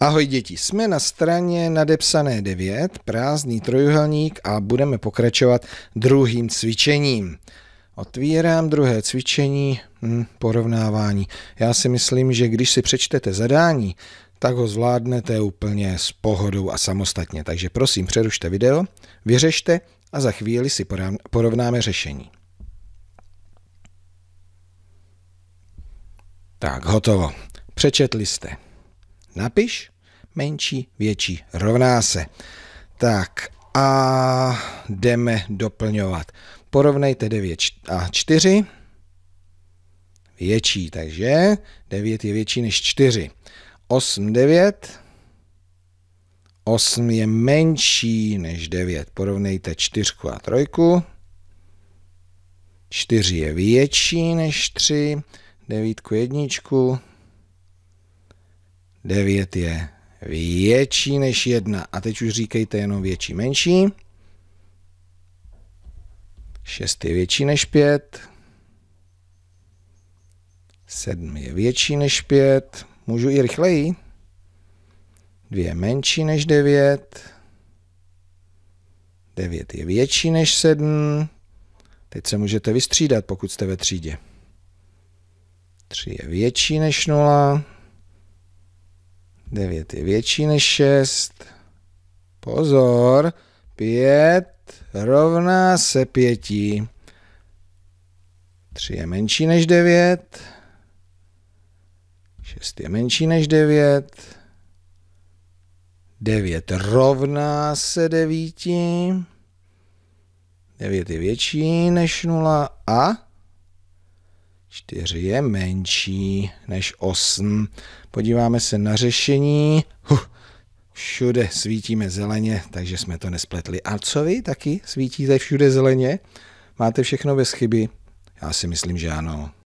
Ahoj děti, jsme na straně nadepsané 9, prázdný trojuhelník a budeme pokračovat druhým cvičením. Otvírám druhé cvičení, hm, porovnávání. Já si myslím, že když si přečtete zadání, tak ho zvládnete úplně s pohodou a samostatně. Takže prosím, přerušte video, vyřešte a za chvíli si porovnáme řešení. Tak, hotovo. Přečetli jste napiš, menší, větší, rovná se. Tak a jdeme doplňovat. Porovnejte 9 a 4. Větší, takže 9 je větší než 4. 8, 9. 8 je menší než 9. Porovnejte 4 a 3. 4 je větší než 3. 9 jedničku. 9 je větší než 1. A teď už říkejte jenom větší, menší. 6 je větší než 5. 7 je větší než 5. Můžu i rychleji. 2 je menší než 9. 9 je větší než 7. Teď se můžete vystřídat, pokud jste ve třídě. 3 je větší než 0. 9 je větší než 6. Pozor, 5 rovná se 5. 3 je menší než 9. 6 je menší než 9. 9 rovná se 9. 9 je větší než 0 a 4 je menší než 8. Podíváme se na řešení. Huh. Všude svítíme zeleně, takže jsme to nespletli. A co vy taky svítíte všude zeleně? Máte všechno bez chyby? Já si myslím, že ano.